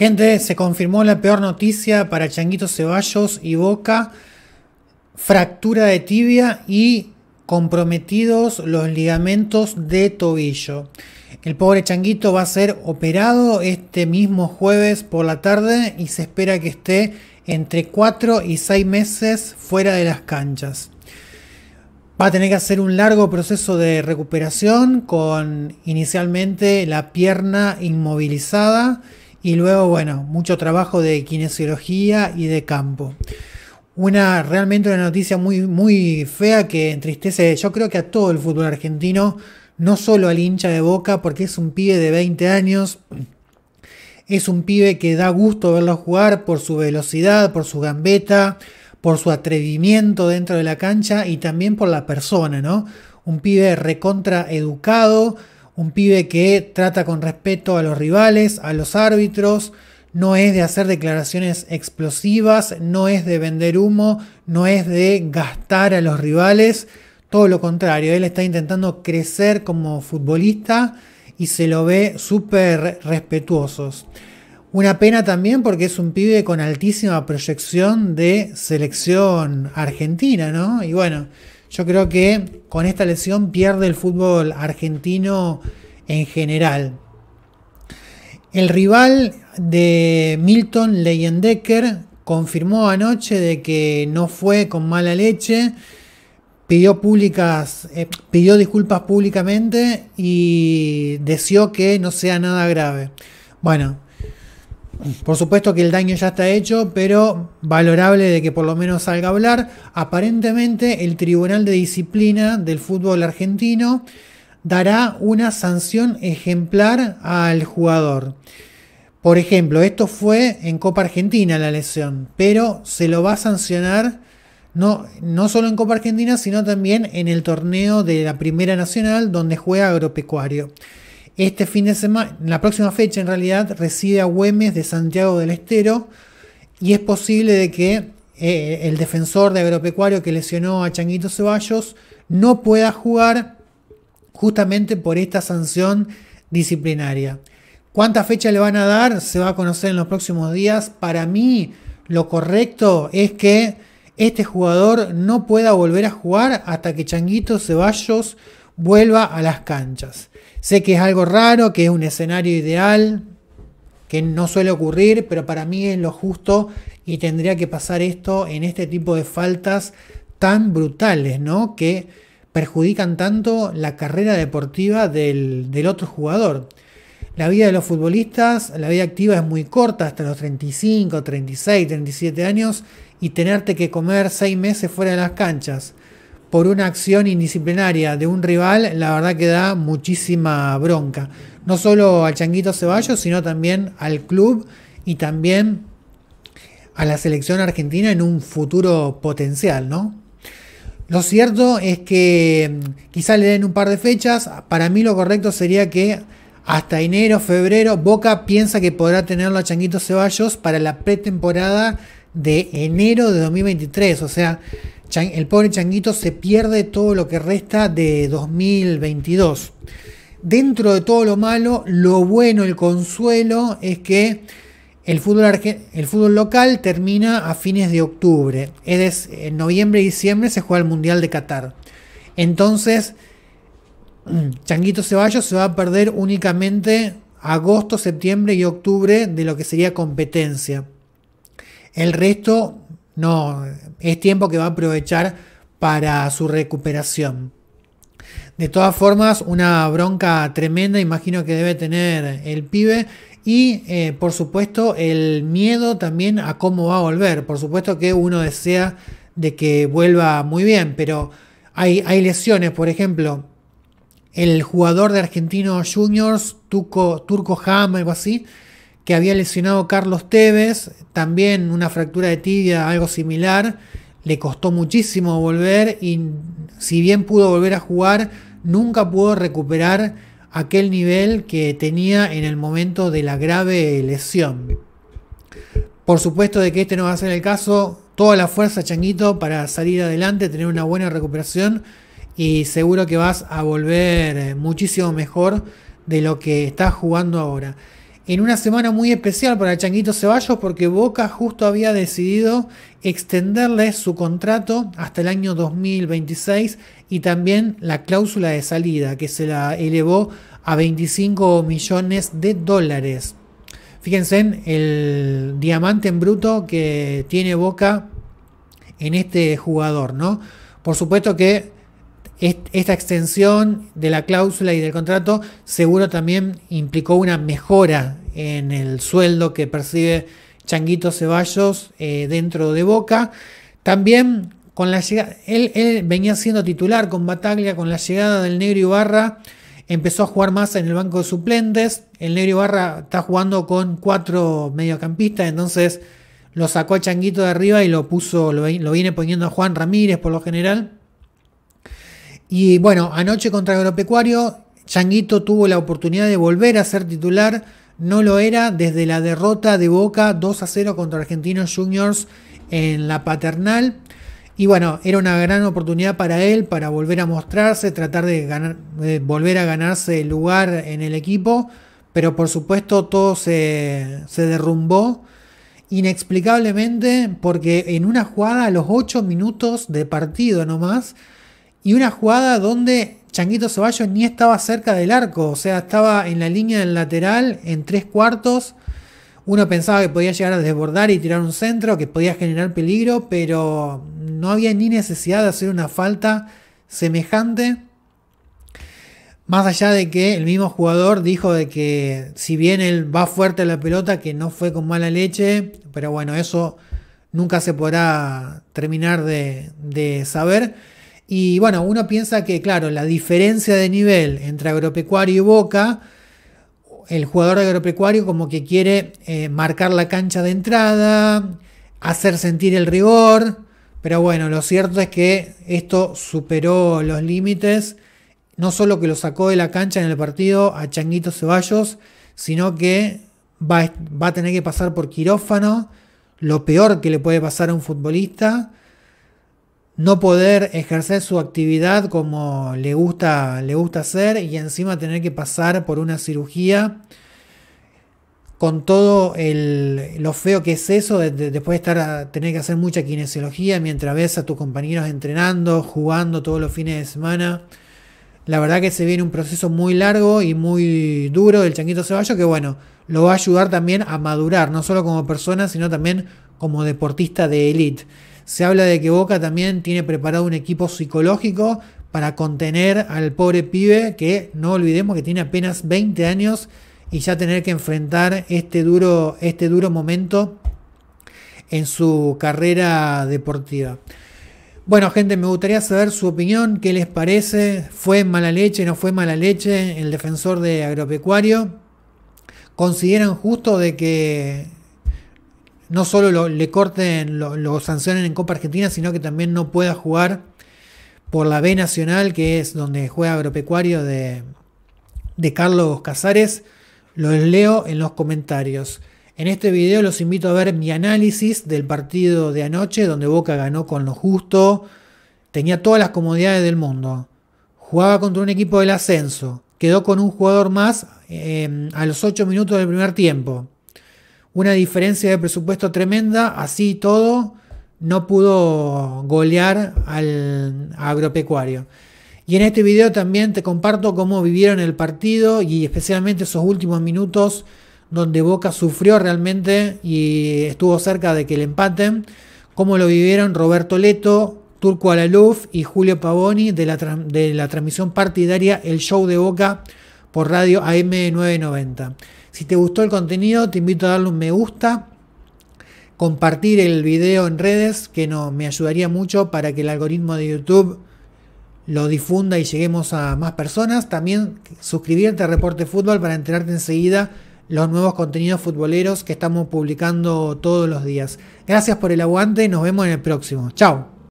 Gente, se confirmó la peor noticia para Changuito Ceballos y Boca. Fractura de tibia y comprometidos los ligamentos de tobillo. El pobre Changuito va a ser operado este mismo jueves por la tarde y se espera que esté entre 4 y 6 meses fuera de las canchas. Va a tener que hacer un largo proceso de recuperación con inicialmente la pierna inmovilizada y luego, bueno, mucho trabajo de kinesiología y de campo. Una realmente una noticia muy, muy fea que entristece, yo creo que a todo el fútbol argentino, no solo al hincha de Boca, porque es un pibe de 20 años, es un pibe que da gusto verlo jugar por su velocidad, por su gambeta, por su atrevimiento dentro de la cancha y también por la persona, ¿no? Un pibe recontra educado, un pibe que trata con respeto a los rivales, a los árbitros, no es de hacer declaraciones explosivas, no es de vender humo, no es de gastar a los rivales, todo lo contrario, él está intentando crecer como futbolista y se lo ve súper respetuosos. Una pena también porque es un pibe con altísima proyección de selección argentina, ¿no? Y bueno, yo creo que con esta lesión pierde el fútbol argentino en general. El rival de Milton Leyendecker confirmó anoche de que no fue con mala leche, pidió, públicas, eh, pidió disculpas públicamente y deseó que no sea nada grave. Bueno, por supuesto que el daño ya está hecho, pero valorable de que por lo menos salga a hablar. Aparentemente el Tribunal de Disciplina del Fútbol Argentino dará una sanción ejemplar al jugador. Por ejemplo, esto fue en Copa Argentina la lesión, pero se lo va a sancionar no, no solo en Copa Argentina, sino también en el torneo de la Primera Nacional donde juega Agropecuario. Este fin de semana, la próxima fecha en realidad, recibe a Güemes de Santiago del Estero y es posible de que eh, el defensor de agropecuario que lesionó a Changuito Ceballos no pueda jugar justamente por esta sanción disciplinaria. ¿Cuántas fechas le van a dar? Se va a conocer en los próximos días. Para mí, lo correcto es que este jugador no pueda volver a jugar hasta que Changuito Ceballos vuelva a las canchas. Sé que es algo raro, que es un escenario ideal, que no suele ocurrir, pero para mí es lo justo y tendría que pasar esto en este tipo de faltas tan brutales, ¿no? Que perjudican tanto la carrera deportiva del, del otro jugador. La vida de los futbolistas, la vida activa es muy corta, hasta los 35, 36, 37 años, y tenerte que comer seis meses fuera de las canchas por una acción indisciplinaria de un rival, la verdad que da muchísima bronca. No solo al Changuito Ceballos, sino también al club y también a la selección argentina en un futuro potencial, ¿no? Lo cierto es que mm, quizá le den un par de fechas. Para mí lo correcto sería que hasta enero, febrero, Boca piensa que podrá tenerlo a Changuito Ceballos para la pretemporada de enero de 2023. O sea, el pobre changuito se pierde todo lo que resta de 2022. Dentro de todo lo malo, lo bueno, el consuelo es que el fútbol, el fútbol local termina a fines de octubre. Es en noviembre y diciembre se juega el Mundial de Qatar. Entonces, mm, Changuito Ceballos se va a perder únicamente agosto, septiembre y octubre de lo que sería competencia. El resto no, es tiempo que va a aprovechar para su recuperación. De todas formas, una bronca tremenda, imagino que debe tener el pibe. Y eh, por supuesto, el miedo también a cómo va a volver. Por supuesto que uno desea de que vuelva muy bien, pero hay, hay lesiones, por ejemplo. El jugador de argentino Juniors, Turco Ham, algo así, que había lesionado Carlos Tevez, también una fractura de tibia, algo similar, le costó muchísimo volver y si bien pudo volver a jugar, nunca pudo recuperar aquel nivel que tenía en el momento de la grave lesión. Por supuesto de que este no va a ser el caso, toda la fuerza Changuito para salir adelante, tener una buena recuperación y seguro que vas a volver eh, muchísimo mejor de lo que estás jugando ahora en una semana muy especial para Changuito Ceballos porque Boca justo había decidido extenderle su contrato hasta el año 2026 y también la cláusula de salida que se la elevó a 25 millones de dólares. Fíjense en el diamante en bruto que tiene Boca en este jugador, ¿no? Por supuesto que esta extensión de la cláusula y del contrato seguro también implicó una mejora en el sueldo que percibe Changuito Ceballos eh, dentro de Boca. También con la llegada, él, venía siendo titular con Bataglia, con la llegada del Negro Ibarra empezó a jugar más en el banco de suplentes. El Negro Ibarra está jugando con cuatro mediocampistas, entonces lo sacó a Changuito de arriba y lo puso, lo, lo viene poniendo a Juan Ramírez por lo general. Y bueno, anoche contra Agropecuario, Changuito tuvo la oportunidad de volver a ser titular no lo era desde la derrota de Boca 2 a 0 contra Argentinos Juniors en la paternal. Y bueno, era una gran oportunidad para él para volver a mostrarse, tratar de, ganar, volver a ganarse el lugar en el equipo. Pero por supuesto todo se, se derrumbó inexplicablemente porque en una jugada a los 8 minutos de partido nomás y una jugada donde Changuito Ceballos ni estaba cerca del arco, o sea, estaba en la línea del lateral, en tres cuartos. Uno pensaba que podía llegar a desbordar y tirar un centro, que podía generar peligro, pero no había ni necesidad de hacer una falta semejante. Más allá de que el mismo jugador dijo de que si bien él va fuerte a la pelota, que no fue con mala leche, pero bueno, eso nunca se podrá terminar de, de saber. Y bueno, uno piensa que, claro, la diferencia de nivel entre agropecuario y boca, el jugador de agropecuario como que quiere eh, marcar la cancha de entrada, hacer sentir el rigor, pero bueno, lo cierto es que esto superó los límites, no solo que lo sacó de la cancha en el partido a Changuito Ceballos, sino que va, va a tener que pasar por quirófano, lo peor que le puede pasar a un futbolista, no poder ejercer su actividad como le gusta, le gusta hacer y encima tener que pasar por una cirugía con todo el, lo feo que es eso, después de estar ah, tener que hacer mucha kinesiología mientras ves a tus compañeros entrenando, jugando todos los fines de semana. La verdad que se viene un proceso muy largo y muy duro del Changuito ceballo que bueno, lo va a ayudar también a madurar, no solo como persona, sino también como deportista de élite. Se habla de que Boca también tiene preparado un equipo psicológico para contener al pobre pibe que no olvidemos que tiene apenas 20 años y ya tener que enfrentar este duro, este duro momento en su carrera deportiva. Bueno, gente, me gustaría saber su opinión, qué les parece, fue mala leche, no fue mala leche el defensor de agropecuario. ¿Consideran justo de que no solo lo, le corten, lo, sancionen en Copa Argentina, sino que también no pueda jugar por la B Nacional, que es donde juega Agropecuario de, Carlos Casares. Los leo en los comentarios. En este video los invito a ver mi análisis del partido de anoche, donde Boca ganó con lo justo. Tenía todas las comodidades del mundo. Jugaba contra un equipo del ascenso. Quedó con un jugador más eh, a los 8 minutos del primer tiempo una diferencia de presupuesto tremenda, así todo, no pudo golear al agropecuario. Y en este video también te comparto cómo vivieron el partido y especialmente esos últimos minutos donde Boca sufrió realmente y estuvo cerca de que le empaten, cómo lo vivieron Roberto Leto, Turco Alaluf y Julio Pavoni de la, de la transmisión partidaria El Show de Boca por radio AM990. Si te gustó el contenido, te invito a darle un me gusta, compartir el video en redes, que me ayudaría mucho para que el algoritmo de YouTube lo difunda y lleguemos a más personas. También suscribirte a Reporte Fútbol para enterarte enseguida los nuevos contenidos futboleros que estamos publicando todos los días. Gracias por el aguante, y nos vemos en el próximo. Chao.